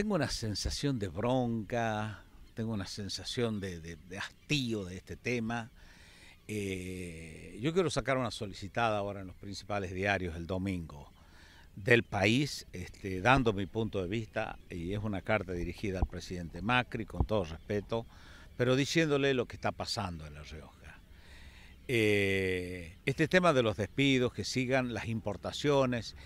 tengo una sensación de bronca, tengo una sensación de, hastío de este tema. Eh, yo quiero sacar una solicitada ahora en los principales diarios el domingo del país, este, dando mi punto de vista, y es una carta dirigida al presidente Macri, con todo respeto, pero diciéndole lo que está pasando en La Rioja. Eh, este tema de los despidos, que sigan las importaciones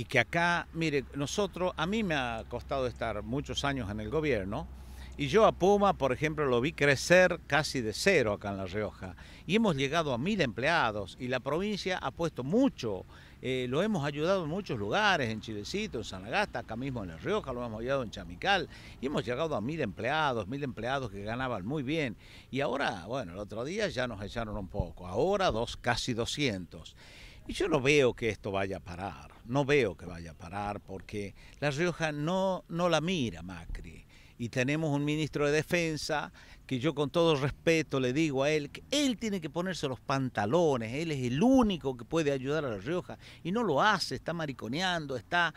y que acá, mire, nosotros, a mí me ha costado estar muchos años en el gobierno, y yo a Puma, por ejemplo, lo vi crecer casi de cero acá en La Rioja. Y hemos llegado a mil empleados y la provincia ha puesto mucho. Eh, lo hemos ayudado en muchos lugares, en Chilecito, en San Agasta, acá mismo en La Rioja, lo hemos ayudado en Chamical. Y hemos llegado a mil empleados, mil empleados que ganaban muy bien. Y ahora, bueno, el otro día ya nos echaron un poco, ahora dos, casi 200. Y yo no veo que esto vaya a parar, no veo que vaya a parar porque La Rioja no, no la mira Macri. Y tenemos un ministro de Defensa que yo con todo respeto le digo a él que él tiene que ponerse los pantalones, él es el único que puede ayudar a La Rioja y no lo hace, está mariconeando, está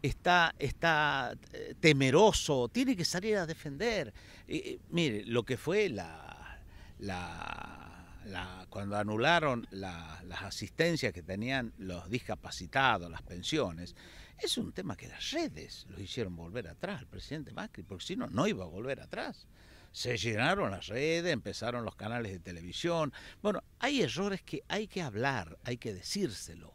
está, está eh, temeroso, tiene que salir a defender. Eh, eh, mire, lo que fue la, la cuando anularon las asistencias que tenían los discapacitados, las pensiones, es un tema que las redes lo hicieron volver atrás al presidente Macri, porque si no, no iba a volver atrás. Se llenaron las redes, empezaron los canales de televisión. Bueno, hay errores que hay que hablar, hay que decírselo.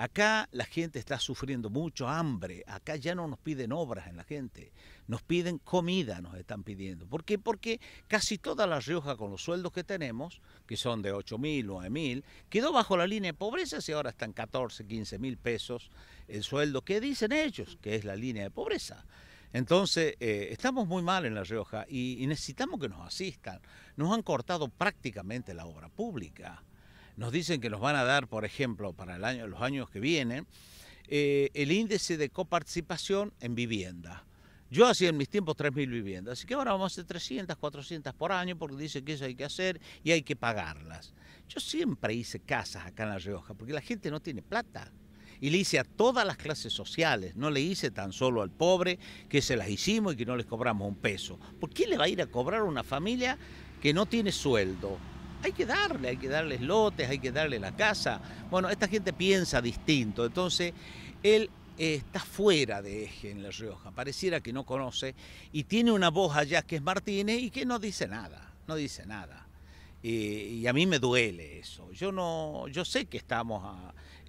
Acá la gente está sufriendo mucho hambre, acá ya no nos piden obras en la gente, nos piden comida, nos están pidiendo. ¿Por qué? Porque casi toda La Rioja con los sueldos que tenemos, que son de 8 mil, 9 mil, quedó bajo la línea de pobreza y ahora están 14, 15 mil pesos el sueldo que dicen ellos, que es la línea de pobreza. Entonces, eh, estamos muy mal en La Rioja y necesitamos que nos asistan. Nos han cortado prácticamente la obra pública nos dicen que nos van a dar, por ejemplo, para el año, los años que vienen, eh, el índice de coparticipación en vivienda. Yo hacía en mis tiempos 3.000 viviendas, así que ahora vamos a hacer 300, 400 por año porque dicen que eso hay que hacer y hay que pagarlas. Yo siempre hice casas acá en La Rioja porque la gente no tiene plata. Y le hice a todas las clases sociales, no le hice tan solo al pobre que se las hicimos y que no les cobramos un peso. ¿Por qué le va a ir a cobrar una familia que no tiene sueldo? hay que darle, hay que darle lotes, hay que darle la casa. Bueno, esta gente piensa distinto, entonces él está fuera de eje en La Rioja, pareciera que no conoce y tiene una voz allá que es Martínez y que no dice nada, no dice nada. Y, a mí me duele eso. Yo no, yo sé que estamos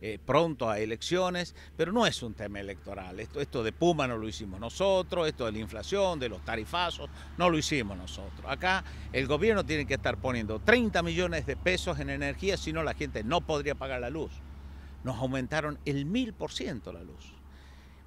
eh, pronto a elecciones, pero no es un tema electoral. Esto, esto de Puma no lo hicimos nosotros, esto de la inflación, de los tarifazos, no lo hicimos nosotros. Acá el gobierno tiene que estar poniendo 30 millones de pesos en energía, si no la gente no podría pagar la luz. Nos aumentaron el mil por ciento la luz.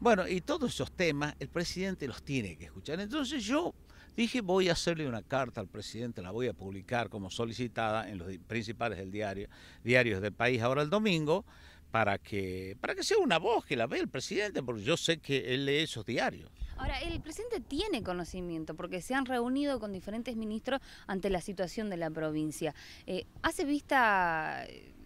Bueno, y todos esos temas el presidente los tiene que escuchar. Entonces yo Dije, voy a hacerle una carta al presidente, la voy a publicar como solicitada en los principales del diario, diarios del país ahora el domingo, para que, para que sea una voz que la vea el presidente, porque yo sé que él lee esos diarios. Ahora, el presidente tiene conocimiento porque se han reunido con diferentes ministros ante la situación de la provincia. Eh, ¿Hace vista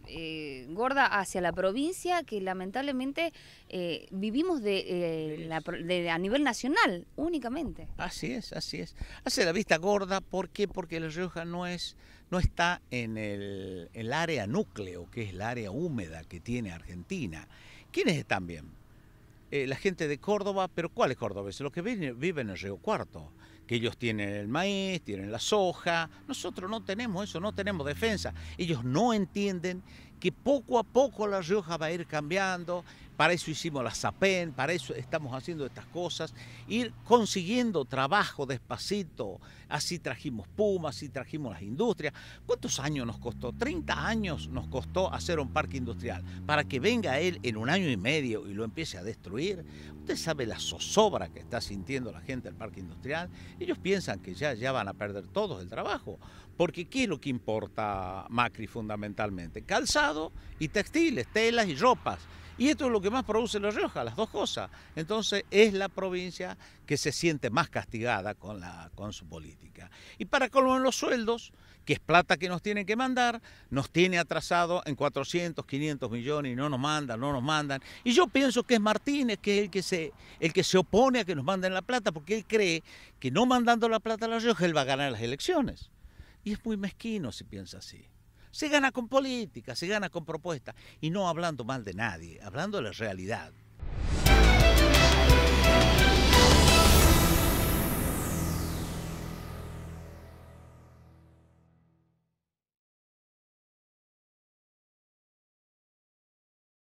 eh, gorda hacia la provincia que lamentablemente eh, vivimos eh, de, a nivel nacional únicamente. Así es, así es. Hace la vista gorda, ¿por qué? Porque La Rioja no es no está en el, el área núcleo, que es el área húmeda que tiene Argentina. ¿Quiénes están bien? Eh, la gente de Córdoba, pero ¿cuál es Córdoba? Es lo que viven, viven en Río Cuarto, que ellos tienen el maíz, tienen la soja, nosotros no tenemos eso, no tenemos defensa. Ellos no entienden que poco a poco La Rioja va a ir cambiando, para eso hicimos la SAPEN, para eso estamos haciendo estas cosas, ir consiguiendo trabajo despacito, así trajimos Puma, así trajimos las industrias. ¿Cuántos años nos costó? 30 años nos costó hacer un parque industrial. Para que venga él en un año y medio y lo empiece a destruir, usted sabe la zozobra que está sintiendo la gente del parque industrial. Ellos piensan que ya, ya van a perder todos el trabajo, porque ¿qué es lo que importa Macri fundamentalmente? Calzado y textiles, telas y ropas. Y esto es lo que que más produce La Rioja, las dos cosas. Entonces es la provincia que se siente más castigada con, la, con su política. Y para colmo los sueldos, que es plata que nos tienen que mandar, nos tiene atrasado en 400, 500 millones y no nos mandan, no nos mandan. Y yo pienso que es Martínez, que es el que se, el que se opone a que nos manden la plata, porque él cree que no mandando la plata a La Rioja, él va a ganar las elecciones. Y es muy mezquino si piensa así. Se gana con política, se gana con propuestas y no hablando mal de nadie, hablando de la realidad.